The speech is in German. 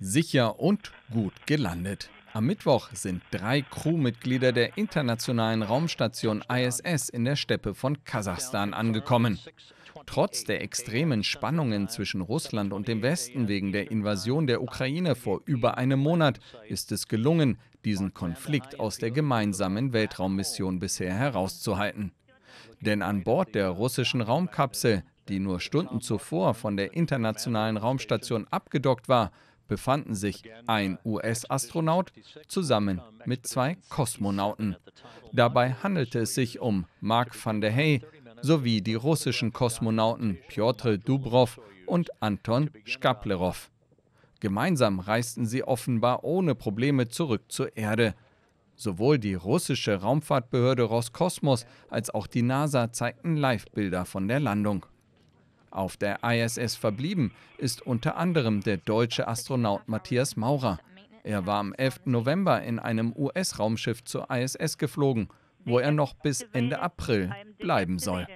sicher und gut gelandet. Am Mittwoch sind drei Crewmitglieder der internationalen Raumstation ISS in der Steppe von Kasachstan angekommen. Trotz der extremen Spannungen zwischen Russland und dem Westen wegen der Invasion der Ukraine vor über einem Monat ist es gelungen, diesen Konflikt aus der gemeinsamen Weltraummission bisher herauszuhalten. Denn an Bord der russischen Raumkapsel, die nur Stunden zuvor von der internationalen Raumstation abgedockt war, befanden sich ein US-Astronaut zusammen mit zwei Kosmonauten. Dabei handelte es sich um Mark van der Hey sowie die russischen Kosmonauten Piotr Dubrov und Anton Skaplerov. Gemeinsam reisten sie offenbar ohne Probleme zurück zur Erde. Sowohl die russische Raumfahrtbehörde Roskosmos als auch die NASA zeigten Live-Bilder von der Landung. Auf der ISS verblieben ist unter anderem der deutsche Astronaut Matthias Maurer. Er war am 11. November in einem US-Raumschiff zur ISS geflogen, wo er noch bis Ende April bleiben soll.